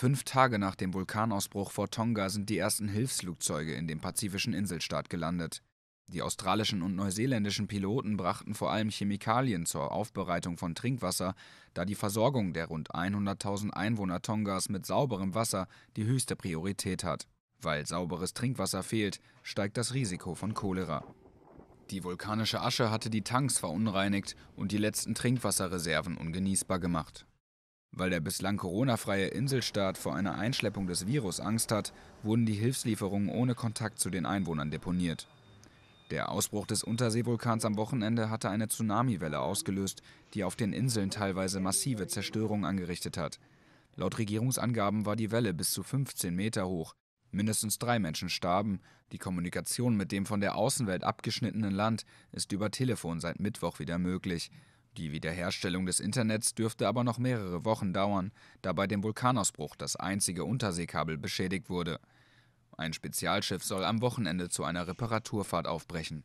Fünf Tage nach dem Vulkanausbruch vor Tonga sind die ersten Hilfsflugzeuge in dem pazifischen Inselstaat gelandet. Die australischen und neuseeländischen Piloten brachten vor allem Chemikalien zur Aufbereitung von Trinkwasser, da die Versorgung der rund 100.000 Einwohner Tongas mit sauberem Wasser die höchste Priorität hat. Weil sauberes Trinkwasser fehlt, steigt das Risiko von Cholera. Die vulkanische Asche hatte die Tanks verunreinigt und die letzten Trinkwasserreserven ungenießbar gemacht. Weil der bislang Corona-freie Inselstaat vor einer Einschleppung des Virus Angst hat, wurden die Hilfslieferungen ohne Kontakt zu den Einwohnern deponiert. Der Ausbruch des Unterseevulkans am Wochenende hatte eine Tsunamiwelle ausgelöst, die auf den Inseln teilweise massive Zerstörungen angerichtet hat. Laut Regierungsangaben war die Welle bis zu 15 Meter hoch. Mindestens drei Menschen starben. Die Kommunikation mit dem von der Außenwelt abgeschnittenen Land ist über Telefon seit Mittwoch wieder möglich. Die Wiederherstellung des Internets dürfte aber noch mehrere Wochen dauern, da bei dem Vulkanausbruch das einzige Unterseekabel beschädigt wurde. Ein Spezialschiff soll am Wochenende zu einer Reparaturfahrt aufbrechen